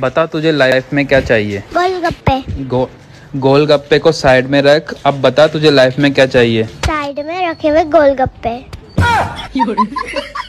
बता तुझे लाइफ में क्या चाहिए गोलगप्पे गो, गोलगप्पे को साइड में रख अब बता तुझे लाइफ में क्या चाहिए साइड में रखे हुए गोलगप्पे